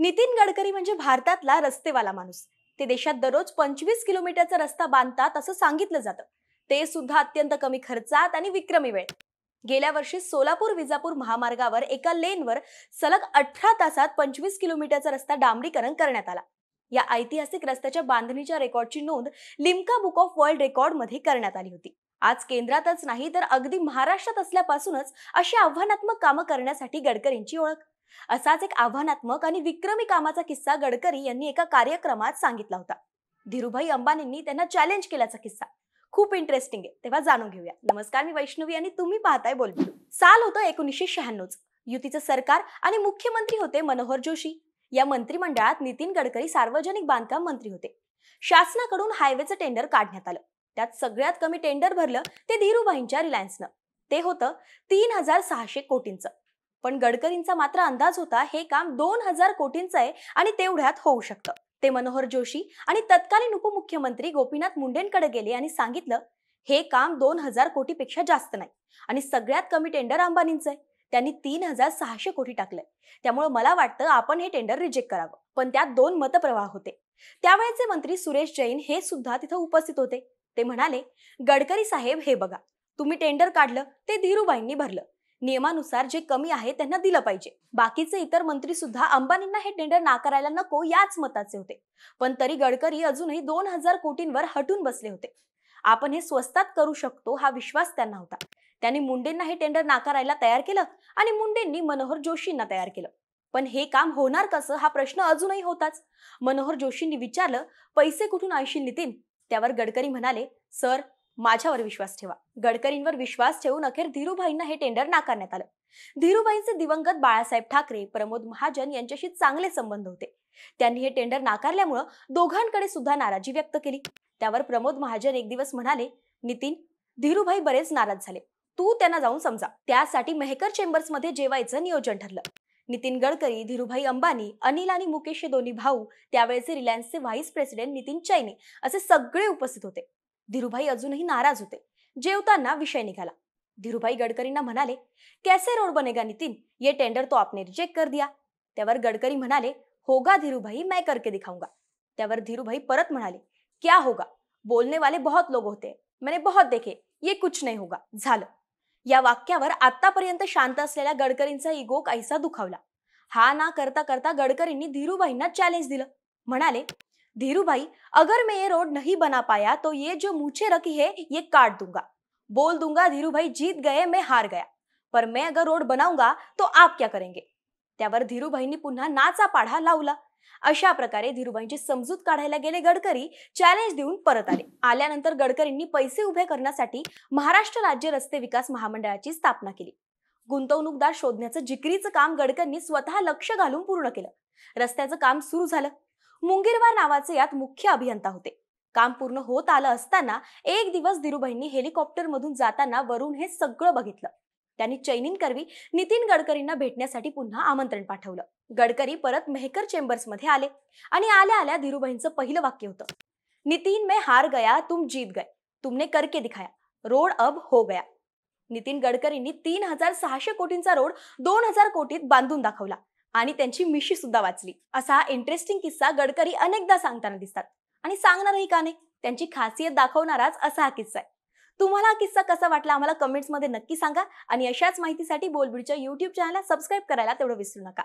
नितीन गडकरी म्हणजे भारतातला रस्तेवाला माणूस ते देशात दररोज पंचवीस किलोमीटरचा रस्ता बांधतात असं सांगितलं जातं ते सुद्धा अत्यंत कमी खर्चात आणि विक्रमी वेळ गेल्या वर्षी सोलापूर विजापूर महामार्गावर एका लेनवर सलग अठरा तासात पंचवीस किलोमीटरचा रस्ता डांबरीकरण करण्यात आला या ऐतिहासिक रस्त्याच्या बांधणीच्या रेकॉर्डची नोंद Limca book of world record मध्ये करण्यात आली होती आज केंद्रातच नाही तर अगदी महाराष्ट्रात असल्यापासूनच अशी आव्हानात्मक कामं करण्यासाठी गडकरींची ओळख असाच एक आव्हानात्मक आणि विक्रमी कामाचा किस्सा गडकरी यांनी एका कार्यक्रमात सांगितला होता धीरूभाई अंबानींनी त्यांना चॅलेंज केल्याचा किस्सा खूप इंटरेस्टिंग आहे तेव्हा जाणून घेऊया नमस्कार मी वैष्णवी आणि तुम्ही पाहताय बोलतो साल होतं एकोणीसशे शहाण्णवच युतीचं सरकार आणि मुख्यमंत्री होते मनोहर जोशी या मंत्रिमंडळात नितीन गडकरी सार्वजनिक बांधकाम मंत्री होते शासनाकडून हायवेचं टेंडर काढण्यात आलं त्यात सगळ्यात कमी टेंडर भरलं ते धीरूभाईंच्या रिलायन्सनं ते होतं तीन हजार सहाशे कोटींचं पण गडकरींचा मात्र अंदाज होता हे काम दोन हजार कोटींचं आहे आणि तेवढ्यात होऊ शकतं ते मनोहर जोशी आणि तत्कालीन उपमुख्यमंत्री गोपीनाथ मुंडेंकडे गेले आणि सांगितलं हे काम दोन हजार कोटीपेक्षा जास्त नाही आणि सगळ्यात कमी टेंडर अंबानींचं आहे त्यांनी तीन हजार सहाशे कोटी टाकले त्यामुळे मला वाटतं आपण हे टेंडर रिजेक्ट करावं पण त्यात दोन मतप्रवाह होते त्यावेळेचे मंत्री सुरेश जैन हे सुद्धा तिथं उपस्थित होते ते म्हणाले गडकरी साहेब हे बघा तुम्ही टेंडर काढलं ते धीरूबाईंनी भरलं नियमानुसार जे कमी आहे त्यांना दिलं पाहिजे बाकीचे इतर मंत्री सुद्धा अंबानींना हे टेंडर नाकारायला नको याच मताचे होते पण तरी गडकरी अजूनही दोन हजार कोटींवर हटून बसले होते आपण हे स्वस्तात करू शकतो हा विश्वास त्यांना होता त्यांनी मुंडेंना हे टेंडर नाकारायला तयार केलं आणि मुंडेंनी मनोहर जोशींना तयार केलं पण हे काम होणार कसं हा प्रश्न अजूनही होताच मनोहर जोशींनी विचारलं पैसे कुठून आणशील नितीन त्यावर गडकरी म्हणाले सर माझ्यावर विश्वास ठेवा गडकरींवर विश्वास ठेवून अखेर धीरूभाईंना हे टेंडर नाकारण्यात आलं धीरूभाईंचे दिवंगत बाळासाहेब ठाकरे प्रमोद महाजन यांच्याशी चांगले संबंध होते त्यांनी हे टेंडर नाकारल्यामुळं दोघांकडे सुद्धा नाराजी व्यक्त केली त्यावर प्रमोद महाजन एक दिवस म्हणाले नितीन धीरूभाई बरेच नाराज झाले तू त्यांना जाऊन समजा त्यासाठी मेहकर मध्ये जेवायचं नियोजन ठरलं नितीन गडकरी धीरूभाई अंबानी अनिल आणि मुकेश हे दोन्ही भाऊ त्यावेळेचे रिलायन्सचे व्हाईस प्रेसिडेंट नितीन चैने असे सगळे उपस्थित होते धीरूभाई अजूनही नाराज होते जेवताना विषय निघाला धीरूभाई गडकरींना म्हणाले कैसे रोड बनेगा नितीन ये टेंडर तो आपने रिजेक्ट कर दिया त्यावर गडकरी म्हणाले होगा धीरूभाई मैं करके दिखाऊंगा त्यावर धीरूभाई परत म्हणाले क्या होगा बोलने वाले बहुत लोग होते मैंने बहुत देखे ये कुछ नाही होगा झालं या वाक्यावर आतापर्यंत शांत असलेल्या गडकरींचा इगो काहीसा दुखावला हा ना करता करता गडकरींनी धीरूभाईंना चॅलेंज दिलं म्हणाले धीरूभाई अगर मैं ये रोड नहीं बना पाया तो ये जो मूछे रखी है ये काट दूंगा बोल दूंगा धीरूभाई जीत गए मैं हार गया पर मैं अगर रोड बनाऊंगा तो आप क्या करेंगे त्यावर धीरूभाईंनी पुन्हा नाचा पाढा लावला अशा प्रकारे धीरूभाईंची समजूत काढायला गेले गडकरी चॅलेंज देऊन परत आले आल्यानंतर गडकरींनी पैसे उभे करण्यासाठी महाराष्ट्र राज्य रस्ते विकास महामंडळाची स्थापना केली गुंतवणूकदार शोधण्याचं जिकरीचं काम गडकरींनी स्वतः लक्ष घालून पूर्ण केलं रस्त्याचं काम सुरू झालं मुंगीरवार नावाचे यात मुख्य अभियंता होते काम पूर्ण होत आलं असताना एक दिवस धीरूभाईंनी मधून जाताना वरून हे सगळं बघितलं त्यांनी चैनीन करवी नितीन गडकरींना भेटण्यासाठी पुन्हा आमंत्रण पाठवलं गडकरी परत मेहकर चेंबर्स मध्ये आले आणि आल्या आल्या धीरूभाईंचं पहिलं वाक्य होतं नितीन मे हार गया तुम जीत गए तुमने करके दिखाया रोड अब हो गया नितीन गडकरींनी तीन हजार सहाशे कोटींचा रोड दोन हजार कोटीत बांधून दाखवला आणि त्यांची मिशी सुद्धा वाचली असा हा इंटरेस्टिंग किस्सा गडकरी अनेकदा सांगताना दिसतात आणि सांगणारही का नाही त्यांची खासियत दाखवणाराच असा हा किस्सा आहे तुम्हाला हा किस्सा कसा वाटला आम्हाला कमेंट्समध्ये नक्की सांगा आणि अशाच माहितीसाठी बोलबीडच्या युट्यूब चॅनलला सबस्क्राईब करायला तेवढं विसरू नका